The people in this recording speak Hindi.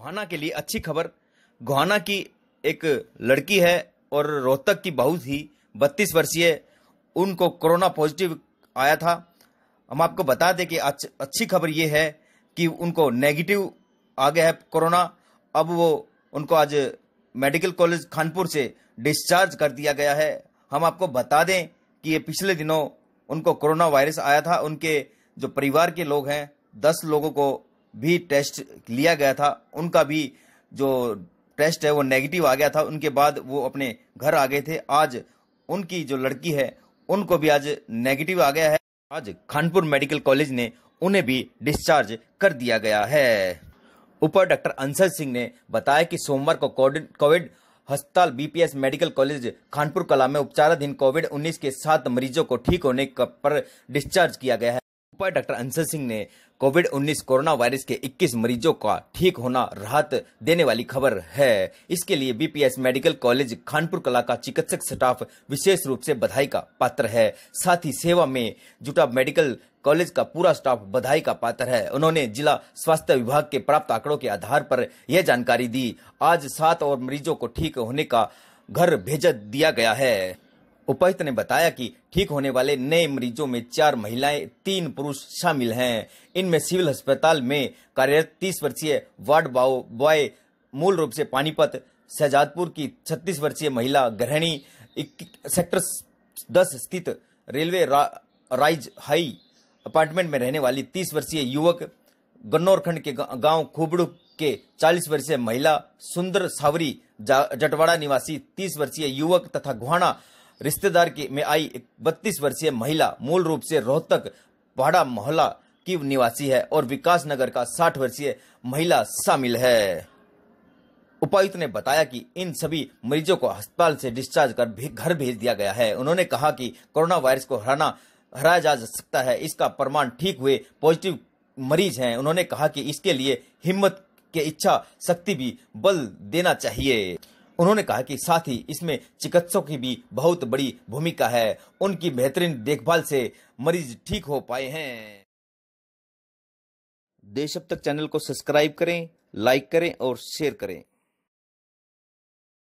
गोहाना के लिए अच्छी खबर गोहाना की एक लड़की है और रोहतक की बहुत ही बत्तीस वर्षीय उनको कोरोना पॉजिटिव आया था हम आपको बता दें कि अच्छी खबर ये है कि उनको नेगेटिव आ गया है कोरोना अब वो उनको आज मेडिकल कॉलेज खानपुर से डिस्चार्ज कर दिया गया है हम आपको बता दें कि ये पिछले दिनों उनको कोरोना वायरस आया था उनके जो परिवार के लोग हैं दस लोगों को भी टेस्ट लिया गया था उनका भी जो टेस्ट है वो नेगेटिव आ गया था उनके बाद वो अपने घर आ गए थे आज उनकी जो लड़की है उनको भी आज नेगेटिव आ गया है आज खानपुर मेडिकल कॉलेज ने उन्हें भी डिस्चार्ज कर दिया गया है ऊपर डॉक्टर अंसर सिंह ने बताया कि सोमवार को कोविड अस्पताल बीपीएस मेडिकल कॉलेज खानपुर कला में उपचाराधीन कोविड 19 के सात मरीजों को ठीक होने पर डिस्चार्ज किया गया है उपायुक्त डॉक्टर अंशर सिंह ने कोविड 19 कोरोना वायरस के 21 मरीजों का ठीक होना राहत देने वाली खबर है इसके लिए बीपीएस मेडिकल कॉलेज खानपुर कला का चिकित्सक स्टाफ विशेष रूप से बधाई का पात्र है साथ ही सेवा में जुटा मेडिकल कॉलेज का पूरा स्टाफ बधाई का पात्र है उन्होंने जिला स्वास्थ्य विभाग के प्राप्त आंकड़ों के आधार पर यह जानकारी दी आज सात और मरीजों को ठीक होने का घर भेज दिया गया है उपायुक्त ने बताया कि ठीक होने वाले नए मरीजों में चार महिलाएं तीन पुरुष शामिल हैं इनमें सिविल अस्पताल में कार्यरत तीस वर्षीय वार्ड बाओ बॉय मूल रूप से पानीपत शहजादपुर की छत्तीस वर्षीय महिला गृहिणी सेक्टर दस स्थित रेलवे रा, राइज हाई अपार्टमेंट में रहने वाली तीस वर्षीय युवक गन्नौरखंड के गांव खुबड़ू के 40 वर्षीय महिला सुंदर सावरी जटवाड़ा निवासी 30 वर्षीय युवक तथा घुआना रिश्तेदार की में आई एक बत्तीस वर्षीय महिला मूल रूप से रोहतक पहाड़ा मोहल्ला की निवासी है और विकास नगर का साठ वर्षीय महिला शामिल है उपायुक्त ने बताया कि इन सभी मरीजों को अस्पताल से डिस्चार्ज कर भी घर भेज दिया गया है उन्होंने कहा कि कोरोना वायरस को हराना हराया जा सकता है इसका प्रमाण ठीक हुए पॉजिटिव मरीज हैं उन्होंने कहा कि इसके लिए हिम्मत के इच्छा शक्ति भी बल देना चाहिए उन्होंने कहा कि साथ ही इसमें चिकित्सकों की भी बहुत बड़ी भूमिका है उनकी बेहतरीन देखभाल से मरीज ठीक हो पाए हैं देश अब तक चैनल को सब्सक्राइब करें लाइक करें और शेयर करें